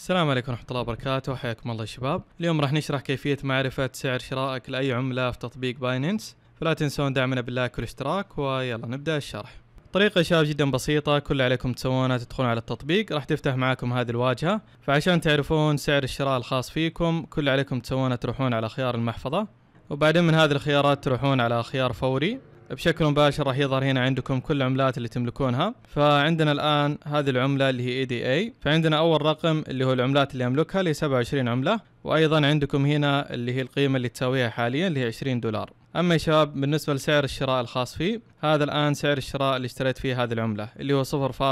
السلام عليكم ورحمة الله وبركاته حياكم الله شباب اليوم راح نشرح كيفية معرفة سعر شرائك لأي عملة في تطبيق بايننس فلا تنسون دعمنا باللايك والاشتراك ويلا نبدأ الشرح طريقة شباب جدا بسيطة كل اللي عليكم تسوونه تدخلون على التطبيق راح تفتح معاكم هذه الواجهة فعشان تعرفون سعر الشراء الخاص فيكم كل اللي عليكم تسوونه تروحون على خيار المحفظة وبعدين من هذه الخيارات تروحون على خيار فوري بشكل مباشر راح يظهر هنا عندكم كل العملات اللي تملكونها فعندنا الان هذه العمله اللي هي اي فعندنا اول رقم اللي هو العملات اللي املكها اللي 27 عمله وايضا عندكم هنا اللي هي القيمه اللي تساويها حاليا اللي هي 20 دولار اما يا شباب بالنسبه لسعر الشراء الخاص فيه هذا الان سعر الشراء اللي اشتريت فيه هذه العمله اللي هو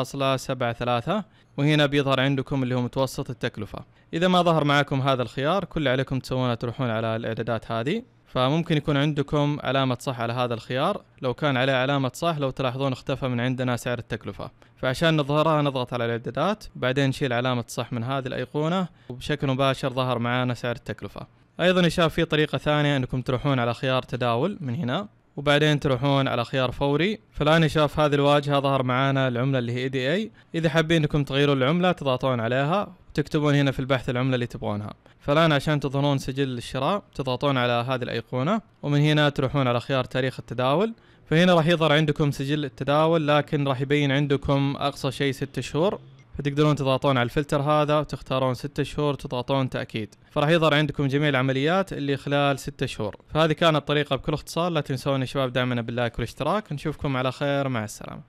0.73 وهنا بيظهر عندكم اللي هو متوسط التكلفه اذا ما ظهر معكم هذا الخيار كل عليكم تسوونه تروحون على الاعدادات هذه فممكن يكون عندكم علامة صح على هذا الخيار لو كان عليه علامة صح لو تلاحظون اختفى من عندنا سعر التكلفة فعشان نظهرها نضغط على الإعدادات بعدين نشيل علامة صح من هذه الأيقونة وبشكل مباشر ظهر معانا سعر التكلفة أيضا يا في طريقة ثانية أنكم تروحون على خيار تداول من هنا وبعدين تروحون على خيار فوري فالآن يا هذه الواجهة ظهر معانا العملة اللي هي اي دي اي إذا حابين أنكم تغيرون العملة تضغطون عليها تكتبون هنا في البحث العملة اللي تبغونها فالآن عشان تظهرون سجل الشراء تضغطون على هذه الأيقونة ومن هنا تروحون على خيار تاريخ التداول فهنا راح يظهر عندكم سجل التداول لكن راح يبين عندكم أقصى شيء 6 شهور فتقدرون تضغطون على الفلتر هذا وتختارون 6 شهور تضغطون تأكيد فراح يظهر عندكم جميع العمليات اللي خلال 6 شهور فهذه كانت الطريقة بكل اختصار لا تنسون يا شباب دعمنا باللايك والاشتراك نشوفكم على خير مع السلامة